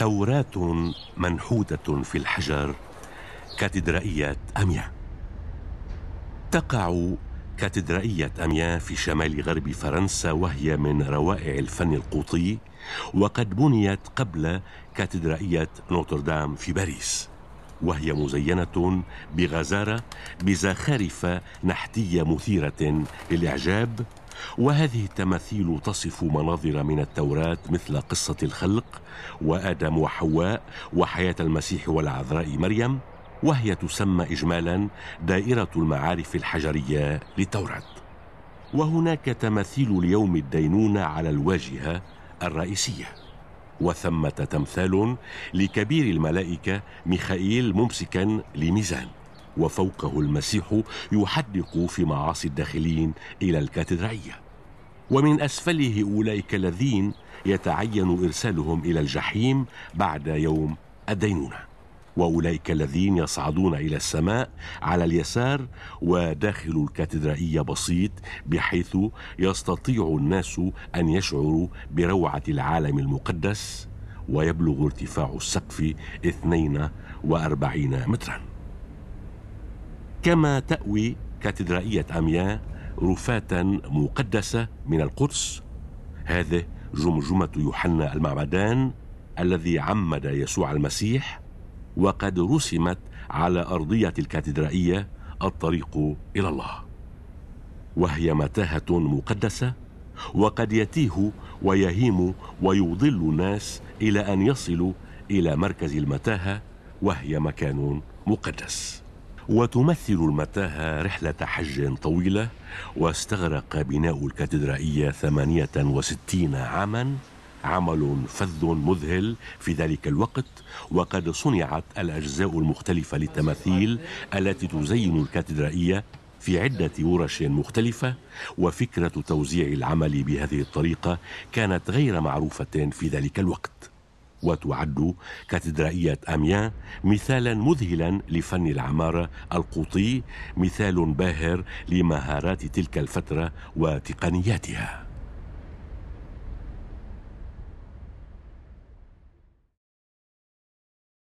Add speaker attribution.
Speaker 1: توراة منحوتة في الحجر كاتدرائية أميا تقع كاتدرائية أميا في شمال غرب فرنسا وهي من روائع الفن القوطي وقد بنيت قبل كاتدرائية نوتردام في باريس وهي مزينة بغزارة بزخارف نحتية مثيرة للإعجاب وهذه التماثيل تصف مناظر من التوراة مثل قصة الخلق وآدم وحواء وحياة المسيح والعذراء مريم وهي تسمى إجمالا دائرة المعارف الحجرية للتوراة وهناك تماثيل اليوم الدينونة على الواجهة الرئيسية وثمة تمثال لكبير الملائكة ميخائيل ممسكا لميزان وفوقه المسيح يحدق في معاصي الداخلين إلى الكاتدرائية ومن أسفله أولئك الذين يتعين إرسالهم إلى الجحيم بعد يوم الدينونة وأولئك الذين يصعدون إلى السماء على اليسار وداخل الكاتدرائية بسيط بحيث يستطيع الناس أن يشعروا بروعة العالم المقدس ويبلغ ارتفاع السقف 42 متراً كما تأوي كاتدرائية أميان رفاة مقدسة من القدس هذه جمجمة يوحنا المعمدان الذي عمد يسوع المسيح وقد رسمت على أرضية الكاتدرائية الطريق إلى الله وهي متاهة مقدسة وقد يتيه ويهيم ويضل الناس إلى أن يصلوا إلى مركز المتاهة وهي مكان مقدس وتمثل المتاهة رحلة حج طويلة واستغرق بناء الكاتدرائية 68 عاما عمل فذ مذهل في ذلك الوقت وقد صنعت الأجزاء المختلفة للتماثيل التي تزين الكاتدرائية في عدة ورش مختلفة وفكرة توزيع العمل بهذه الطريقة كانت غير معروفة في ذلك الوقت وتعد كاتدرائية أميان مثالا مذهلا لفن العمارة القوطي مثال باهر لمهارات تلك الفترة وتقنياتها